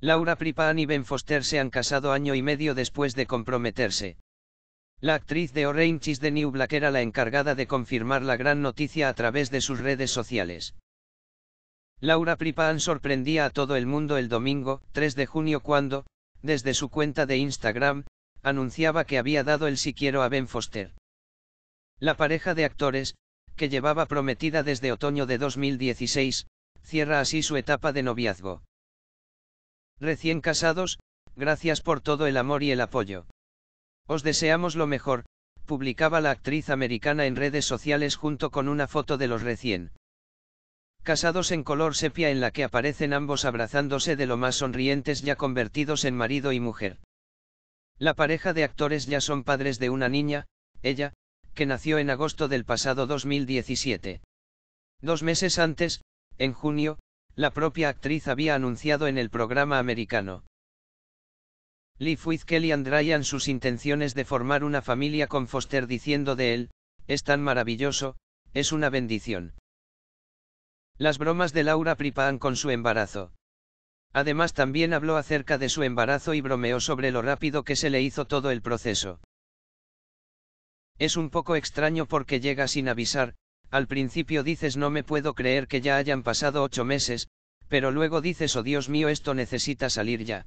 Laura Pripan y Ben Foster se han casado año y medio después de comprometerse. La actriz de Orange is the New Black era la encargada de confirmar la gran noticia a través de sus redes sociales. Laura Pripan sorprendía a todo el mundo el domingo, 3 de junio cuando, desde su cuenta de Instagram, anunciaba que había dado el sí quiero a Ben Foster. La pareja de actores, que llevaba prometida desde otoño de 2016, cierra así su etapa de noviazgo. Recién casados, gracias por todo el amor y el apoyo. Os deseamos lo mejor, publicaba la actriz americana en redes sociales junto con una foto de los recién casados en color sepia en la que aparecen ambos abrazándose de lo más sonrientes ya convertidos en marido y mujer. La pareja de actores ya son padres de una niña, ella, que nació en agosto del pasado 2017. Dos meses antes, en junio, la propia actriz había anunciado en el programa americano. Live with Kelly and Ryan sus intenciones de formar una familia con Foster diciendo de él, es tan maravilloso, es una bendición. Las bromas de Laura Pripan con su embarazo. Además también habló acerca de su embarazo y bromeó sobre lo rápido que se le hizo todo el proceso. Es un poco extraño porque llega sin avisar, al principio dices no me puedo creer que ya hayan pasado ocho meses, pero luego dices oh Dios mío esto necesita salir ya.